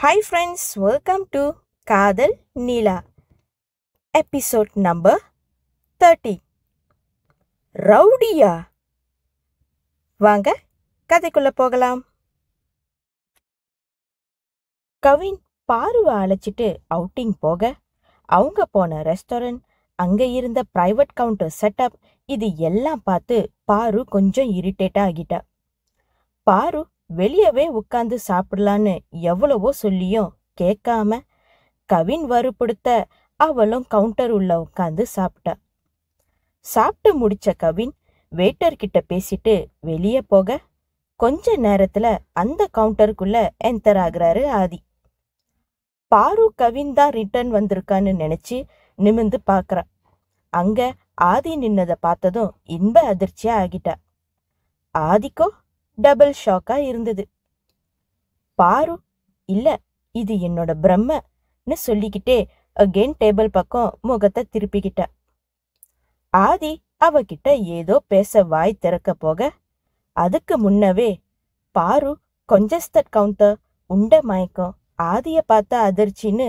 hi friends welcome to Kadhal Neela episode number thirty ரவுடியா வாங்க கதைக்குள்ள போகலாம் கவின் பார்வை அழைச்சிட்டு அவுட்டிங் போக அவங்க போன ரெஸ்டாரண்ட் அங்கே இருந்த ப்ரைவேட் கவுண்டர் செட்டப் இது எல்லாம் பார்த்து பாரு கொஞ்சம் இரிட்டேட்டாக ஆகிட்டா பாரு வெளியவே உட்காந்து சாப்பிடலான்னு எவ்வளவோ சொல்லியும் கேட்காம கவின் வறுப்படுத்த அவளும் கவுண்டர் உள்ள உட்காந்து சாப்பிட்டா சாப்பிட்டு முடிச்ச கவின் கிட்ட பேசிட்டு வெளியே போக கொஞ்ச நேரத்துல அந்த கவுண்டருக்குள்ள என்டர் ஆகுறாரு ஆதி பாரு கவின் தான் ரிட்டர்ன் வந்திருக்கான்னு நினைச்சு நிமிந்து பாக்குறா அங்க ஆதி நின்னதை பார்த்ததும் இன்ப அதிர்ச்சியா ஆகிட்டா ஆதிக்கோ டபுள் ஷாக்கா இருந்தது பாரு இல்ல இது என்னோட பிரம்மன்னு சொல்லிக்கிட்டே அகெயின் டேபிள் பக்கம் முகத்தை திருப்பிக்கிட்ட ஆதி அவகிட்ட ஏதோ பேச வாய் திறக்க போக அதுக்கு முன்னவே பாரு கொஞ்சஸ்தட் கவுண்டர் உண்ட மயக்கம் ஆதிய பார்த்த அதிர்ச்சின்னு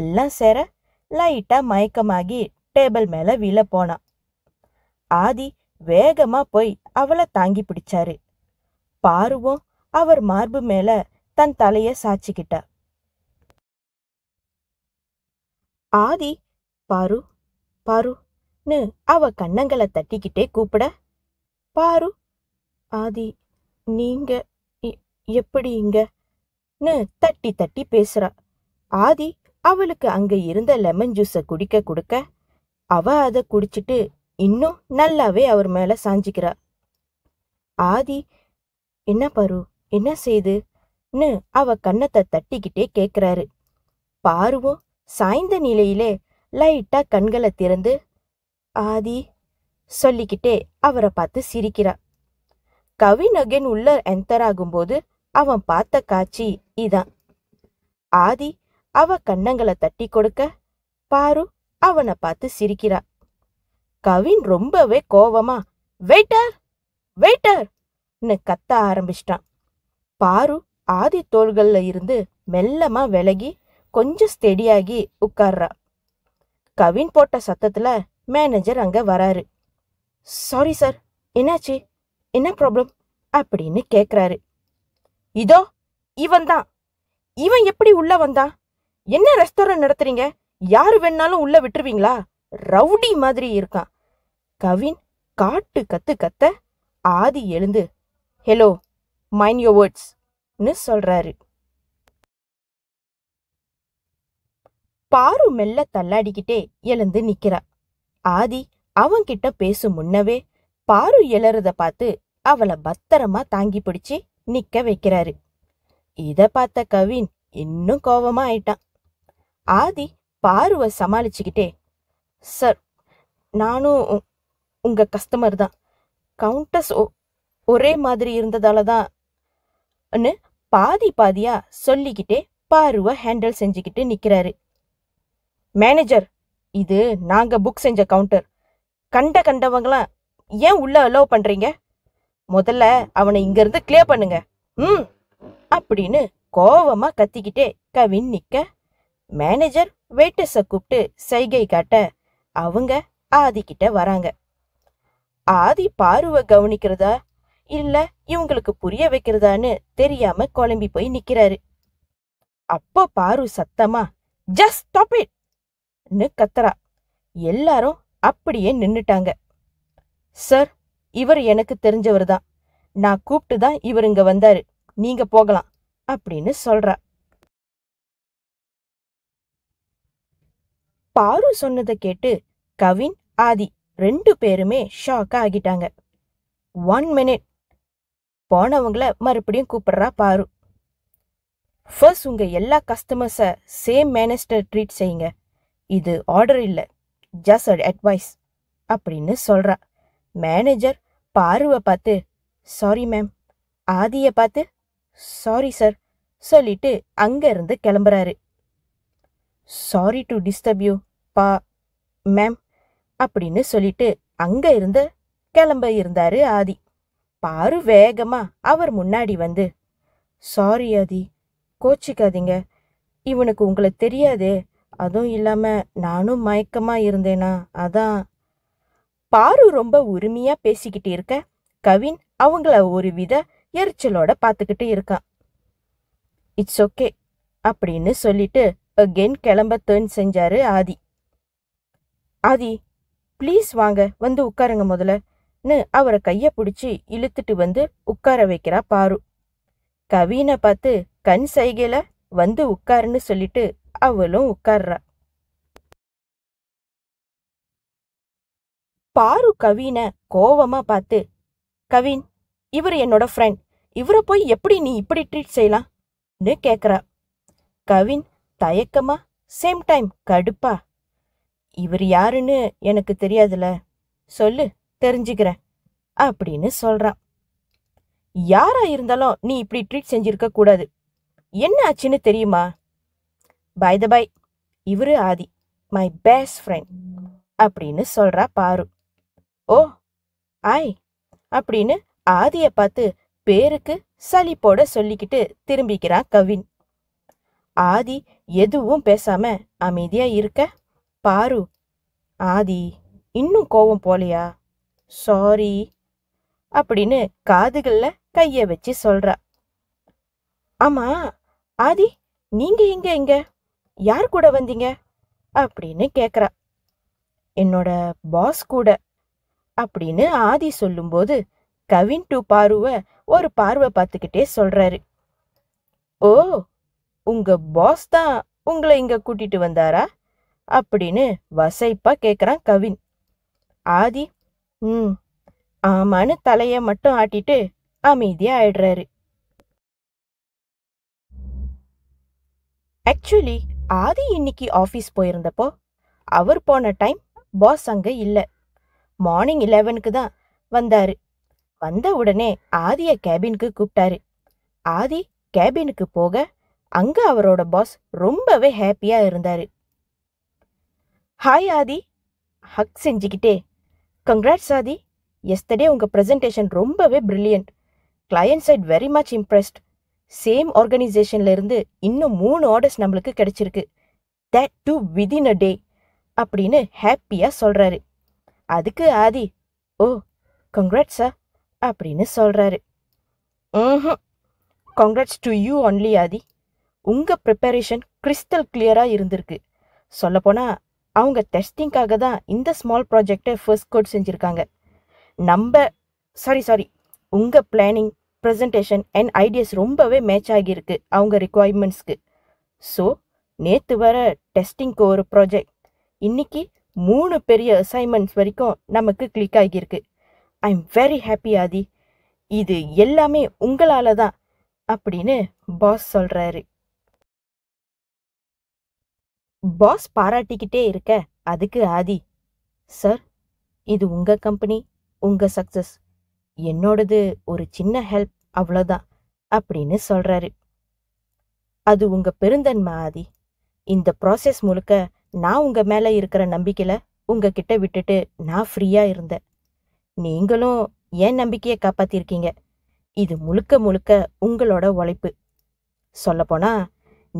எல்லாம் சேர லைட்டா மயக்கமாகி டேபிள் மேல வீழ போனான் ஆதி வேகமா போய் அவளை தாங்கி பிடிச்சாரு பாருவும் அவர் மார்பு மேல தன் தலைய சாச்சிக்கிட்ட ஆதி பாரு பாருன்னு அவ கண்ணங்களை தட்டிக்கிட்டே கூப்பிட பாரு ஆதி நீங்க எப்படி இங்கன்னு தட்டி தட்டி பேசுறா ஆதி அவளுக்கு அங்க இருந்த லெமன் ஜூஸை குடிக்க கொடுக்க அவ அதை குடிச்சிட்டு இன்னும் நல்லாவே அவர் மேல சாஞ்சிக்கிறா ஆதி என்ன பரு என்ன செய்து அவ கன்னத்தை தட்டிக்கிட்டே கேக்குறாரு பாருவோம் சாய்ந்த நிலையிலே லைட்டா கண்களை திறந்து ஆதி சொல்லிக்கிட்டே அவரை பார்த்து சிரிக்கிறா கவின் அகேன் உள்ள என்டர் ஆகும்போது அவன் பார்த்த காட்சி இதான் ஆதி அவ கண்ணங்களை தட்டி கொடுக்க பாரு அவனை பார்த்து சிரிக்கிறா கவின் ரொம்பவே கோவமா வெயிட்டர் வெயிட்டர் ன்னு கத்த ஆரம்பிச்சிட்டான் பாரு ஆதி தோள்கள்ல இருந்து மெல்லமா விலகி கொஞ்சம் ஸ்டெடியாகி உட்கார்றா கவின் போட்ட சத்தத்துல மேனேஜர் அங்க வராரு சாரி சார் என்னாச்சு என்ன ப்ராப்ளம் அப்படின்னு கேக்குறாரு இதோ இவன் தான் இவன் எப்படி உள்ள வந்தான் என்ன ரெஸ்டாரண்ட் நடத்துறீங்க யார் வேணாலும் உள்ள விட்டுருவீங்களா ரவுடி மாதிரி இருக்கான் கவின் காட்டு கத்து கத்த ஆதி எழுந்து ஹலோ மைண்ட் யோர் வேர்ட்ஸ்னு சொல்கிறாரு பாரு மெல்ல தள்ளாடிக்கிட்டே எழுந்து நிக்கிறா ஆதி அவன்கிட்ட பேசும் முன்னவே பாரு எழறத பார்த்து அவளை பத்திரமா தாங்கி பிடிச்சி நிக்க வைக்கிறாரு இத பார்த்த கவின் இன்னும் கோபமா ஆயிட்டான் ஆதி பாருவ சமாளிச்சுக்கிட்டே சார் நானும் உங்க கஸ்டமர் தான் கவுண்டஸ் ஒரே மாதிரி இருந்ததால தான் பாதி பாதியா சொல்லிக்கிட்டே பாருவ ஹேண்டில் செஞ்சுக்கிட்டு நிற்கிறாரு மேனேஜர் இது நாங்க புக் செஞ்ச கவுண்டர் கண்ட கண்டவங்களாம் ஏன் உள்ள அலோவ் பண்றீங்க முதல்ல அவனை இங்கிருந்து கிளியர் பண்ணுங்க ம் அப்படின்னு கோவமா கத்திக்கிட்டே கவின் நிக்க மேனேஜர் வெயிட்டர்ஸை கூப்பிட்டு சைகை காட்ட அவங்க ஆதிக்கிட்ட வராங்க ஆதி பார்வை கவனிக்கிறதா இல்ல இவங்களுக்கு புரிய வைக்கிறதான்னு தெரியாம குழம்பி போய் நிக்கிறாரு அப்போ பாரு சத்தமா ஜஸ்ட் ஸ்டாப் இட்னு கத்துறா எல்லாரும் அப்படியே நின்னுட்டாங்க சார் இவர் எனக்கு தெரிஞ்சவர் தான் நான் கூப்பிட்டு தான் இவர் இங்க வந்தாரு நீங்க போகலாம் அப்படின்னு சொல்றா பாரு சொன்னதை கேட்டு கவின் ஆதி ரெண்டு பேருமே ஷாக் ஆகிட்டாங்க ஒன் மினிட் போனவங்கள மறுபடியும் கூப்பிடுறா பாரு ஃபர்ஸ்ட் உங்கள் எல்லா கஸ்டமர்ஸை சேம் மேனேஜர் ட்ரீட் செய்யுங்க இது ஆர்டர் இல்லை ஜஸ்ட் அட் அட்வைஸ் அப்படின்னு சொல்கிறா மேனேஜர் பாருவை பார்த்து சாரி மேம் ஆதியை பார்த்து சாரி சார் சொல்லிட்டு அங்கேருந்து கிளம்புறாரு சாரி டு டிஸ்டர்ப் யூ பா மேம் அப்படின்னு சொல்லிட்டு அங்கே இருந்து கிளம்ப இருந்தார் ஆதி பாரு வேகமா அவர் முன்னாடி வந்து சாரி ஆதி கோச்சிக்காதீங்க இவனுக்கு உங்களை தெரியாதே அதுவும் இல்லாமல் நானும் மயக்கமாக இருந்தேனா அதான் பாரு ரொம்ப உரிமையாக பேசிக்கிட்டு இருக்க கவின் அவங்கள ஒரு வித எரிச்சலோட பார்த்துக்கிட்டு இருக்கான் இட்ஸ் ஓகே அப்படின்னு சொல்லிட்டு அகெயின் கிளம்ப தேர்ன் செஞ்சாரு ஆதி ஆதி ப்ளீஸ் வாங்க வந்து உட்காருங்க முதல்ல ன்னு அவரை கைய பிடிச்சி இழுத்துட்டு வந்து உட்கார வைக்கிறா பாரு கவினை பார்த்து கண் சைகைல வந்து உட்காருன்னு சொல்லிட்டு அவளும் உட்கார்றா பாரு கவினை கோவமா பார்த்து கவின் இவர் என்னோட ஃப்ரெண்ட் இவரை போய் எப்படி நீ இப்படி ட்ரீட் செய்யலாம்னு கேக்குறா கவின் தயக்கமா சேம் டைம் கடுப்பா இவர் யாருன்னு எனக்கு தெரியாதுல சொல்லு தெரிஞ்சுக்கிறேன் அப்படின்னு சொல்கிறான் யாரா இருந்தாலும் நீ இப்படி ட்ரீட் செஞ்சிருக்க கூடாது என்ன ஆச்சுன்னு தெரியுமா பை த பை இவரு ஆதி மை பெஸ்ட் ஃப்ரெண்ட் அப்படின்னு சொல்கிறா பாரு ஓ ஆய் அப்படின்னு ஆதியை பார்த்து பேருக்கு சலிப்போட சொல்லிக்கிட்டு திரும்பிக்கிறான் கவின் ஆதி எதுவும் பேசாம அமைதியா இருக்க பாரு ஆதி இன்னும் கோவம் போலையா சாரி அப்படின்னு காதுகளில் கையை வச்சு சொல்றா ஆமா ஆதி நீங்க இங்க இங்க யார் கூட வந்தீங்க அப்படின்னு கேக்குறா என்னோட பாஸ் கூட அப்படின்னு ஆதி சொல்லும்போது கவின் டு பார்வை ஒரு பார்வை பார்த்துக்கிட்டே சொல்றாரு ஓ உங்க பாஸ் தான் உங்களை இங்க கூட்டிட்டு வந்தாரா அப்படின்னு வசைப்பா கேக்குறான் கவின் ஆதி ம் ஆமான்னு தலையை மட்டும் ஆட்டிட்டு அமைதியா ஆயிடுறாரு ஆக்சுவலி ஆதி இன்னைக்கு ஆஃபீஸ் போயிருந்தப்போ அவர் போன டைம் பாஸ் அங்கே இல்லை மார்னிங் இலெவனுக்கு தான் வந்தாரு வந்த உடனே ஆதிய கேபினுக்கு கூப்பிட்டாரு ஆதி கேபினுக்கு போக அங்க அவரோட பாஸ் ரொம்பவே ஹாப்பியா இருந்தாரு ஹாய் ஆதி ஹக் செஞ்சுக்கிட்டே கங்க்ராட் சாதி எஸ்டர்டே உங்கள் ப்ரெசன்டேஷன் ரொம்பவே brilliant client side very much impressed same ஆர்கனைசேஷன்லேருந்து இன்னும் மூணு ஆர்டர்ஸ் நம்மளுக்கு கிடைச்சிருக்கு that to within a day அப்படின்னு ஹாப்பியாக சொல்கிறாரு அதுக்கு ஆதி ஓ சா அப்படின்னு சொல்கிறாரு congrats to you only Aadhi உங்கள் ப்ரிப்பரேஷன் கிறிஸ்டல் கிளியராக இருந்திருக்கு சொல்லப்போனால் அவங்க டெஸ்டிங்காக தான் இந்த ஸ்மால் ப்ராஜெக்டை ஃபர்ஸ்ட் கோட் செஞ்சுருக்காங்க நம்ம சாரி சாரி உங்கள் பிளானிங் ப்ரெசன்டேஷன் அண்ட் ஐடியாஸ் ரொம்பவே மேட்ச் ஆகியிருக்கு அவங்க ரிக்குவயர்மெண்ட்ஸ்க்கு ஸோ நேற்று வர டெஸ்டிங்க்கு ஒரு ப்ராஜெக்ட் இன்றைக்கி மூணு பெரிய அசைன்மெண்ட்ஸ் வரைக்கும் நமக்கு கிளிக் ஆகியிருக்கு I am very happy Aadhi இது எல்லாமே உங்களால் தான் அப்படின்னு பாஸ் சொல்கிறாரு பாஸ் பாராட்டிக்கிட்டே இருக்க அதுக்கு ஆதி சார் இது உங்க கம்பெனி உங்க சக்சஸ் என்னோடது ஒரு சின்ன ஹெல்ப் அவ்வளோதான் அப்படின்னு சொல்றாரு அது உங்க பெருந்தன்மை ஆதி இந்த ப்ராசஸ் முழுக்க நான் உங்க மேல இருக்கிற நம்பிக்கையில உங்ககிட்ட விட்டுட்டு நான் ஃப்ரீயா இருந்தேன் நீங்களும் ஏன் நம்பிக்கையை காப்பாத்திருக்கீங்க இது முழுக்க முழுக்க உங்களோட உழைப்பு சொல்லப்போனா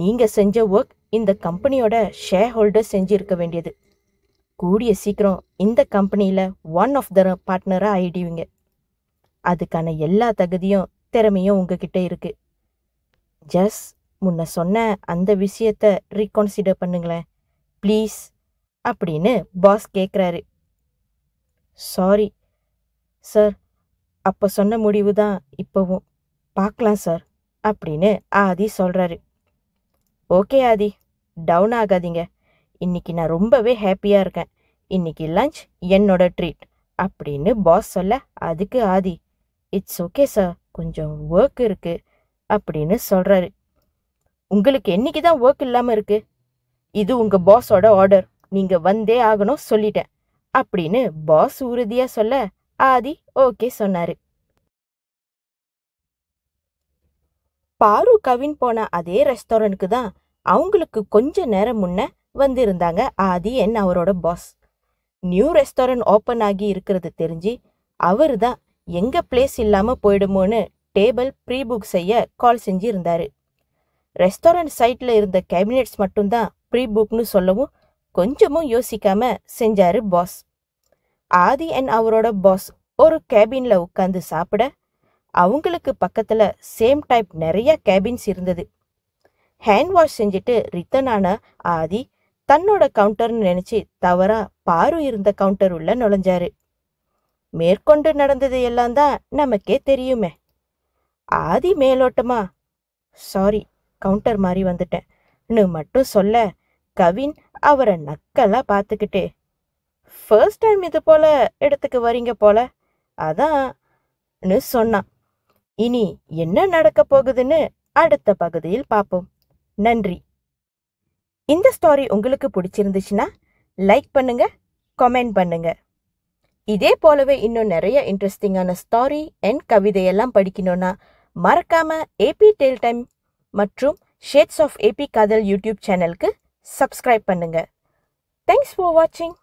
நீங்க செஞ்ச ஒர்க் இந்த கம்பெனியோட ஷேர் ஹோல்டர் செஞ்சுருக்க வேண்டியது கூடிய சீக்கிரம் இந்த கம்பெனியில் ஒன் ஆஃப் த பார்ட்னராக ஆயிடுவீங்க அதுக்கான எல்லா தகுதியும் திறமையும் உங்ககிட்ட இருக்கு ஜஸ் முன்ன சொன்ன அந்த விஷயத்த ரீகான்சிடர் பண்ணுங்களேன் ப்ளீஸ் அப்படின்னு பாஸ் கேட்குறாரு சாரி சார் அப்போ சொன்ன முடிவு தான் இப்போவும் பார்க்கலாம் சார் அப்படின்னு ஆதி சொல்கிறாரு ஓகே ஆதி டவுன் ஆகாதீங்க இன்னைக்கு நான் ரொம்பவே ஹாப்பியாக இருக்கேன் இன்னைக்கு லஞ்ச் என்னோட ட்ரீட் அப்படின்னு பாஸ் சொல்ல அதுக்கு ஆதி இட்ஸ் ஓகே சார் கொஞ்சம் ஒர்க் இருக்குது அப்படின்னு சொல்கிறாரு உங்களுக்கு என்னைக்கு தான் ஒர்க் இல்லாமல் இருக்குது இது உங்கள் பாஸோட ஆர்டர் நீங்கள் வந்தே ஆகணும் சொல்லிட்டேன் அப்படின்னு பாஸ் உறுதியாக சொல்ல ஆதி ஓகே சொன்னார் பாரு கவின் போன அதே ரெஸ்டாரண்ட்க்கு தான் அவங்களுக்கு கொஞ்ச நேரம் முன்ன வந்திருந்தாங்க ஆதி என் அவரோட பாஸ் நியூ ரெஸ்டாரண்ட் ஓப்பன் ஆகி இருக்கிறது தெரிஞ்சு அவர் தான் எங்கே பிளேஸ் இல்லாமல் போயிடுமோன்னு டேபிள் ப்ரீ புக் செய்ய கால் செஞ்சு ரெஸ்டாரண்ட் சைட்டில் இருந்த கேபினெட்ஸ் மட்டும்தான் ப்ரீ புக்னு சொல்லவும் கொஞ்சமும் யோசிக்காம செஞ்சாரு பாஸ் ஆதி என் அவரோட பாஸ் ஒரு கேபினில் உட்காந்து சாப்பிட அவங்களுக்கு பக்கத்தில் சேம் டைப் நிறைய கேபின்ஸ் இருந்தது ஹேண்ட் வாஷ் செஞ்சுட்டு ரித்தனான ஆதி தன்னோட கவுண்டர்னு நினச்சி தவறா பாரு இருந்த கவுண்டர் உள்ள நுழைஞ்சாரு மேற்கொண்டு நடந்தது எல்லாம் தான் நமக்கே தெரியுமே ஆதி மேலோட்டமா சாரி கவுண்டர் மாதிரி வந்துட்டேன்னு மட்டும் சொல்ல கவின் அவரை நக்கலா பார்த்துக்கிட்டே ஃபர்ஸ்ட் டைம் இது போல இடத்துக்கு வரீங்க போல அதான் சொன்னான் இனி என்ன நடக்கப் போகுதுன்னு அடுத்த பகுதியில் பார்ப்போம் நன்றி இந்த ஸ்டோரி உங்களுக்கு பிடிச்சிருந்துச்சுன்னா லைக் பண்ணுங்க கமெண்ட் பண்ணுங்க இதே போலவே இன்னும் நிறைய இன்ட்ரெஸ்டிங்கான ஸ்டாரி அண்ட் கவிதையெல்லாம் படிக்கணும்னா மறக்காம ஏபி டெல் டைம் மற்றும் shades of AB Kadhal YouTube சேனலுக்கு சப்ஸ்கிரைப் பண்ணுங்க தேங்க்ஸ் ஃபார் வாட்சிங்